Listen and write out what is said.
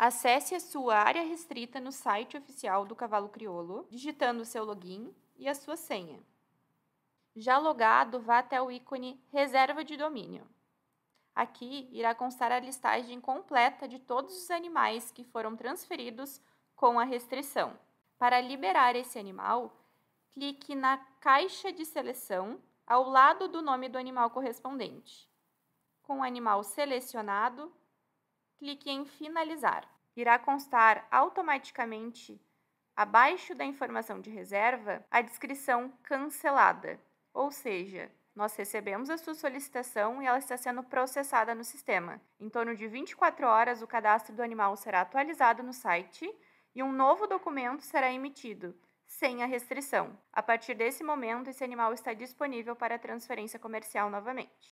Acesse a sua área restrita no site oficial do Cavalo Crioulo, digitando o seu login e a sua senha. Já logado, vá até o ícone Reserva de Domínio. Aqui irá constar a listagem completa de todos os animais que foram transferidos com a restrição. Para liberar esse animal, clique na caixa de seleção ao lado do nome do animal correspondente. Com o animal selecionado, clique em Finalizar. Irá constar automaticamente, abaixo da informação de reserva, a descrição cancelada, ou seja, nós recebemos a sua solicitação e ela está sendo processada no sistema. Em torno de 24 horas, o cadastro do animal será atualizado no site e um novo documento será emitido, sem a restrição. A partir desse momento, esse animal está disponível para transferência comercial novamente.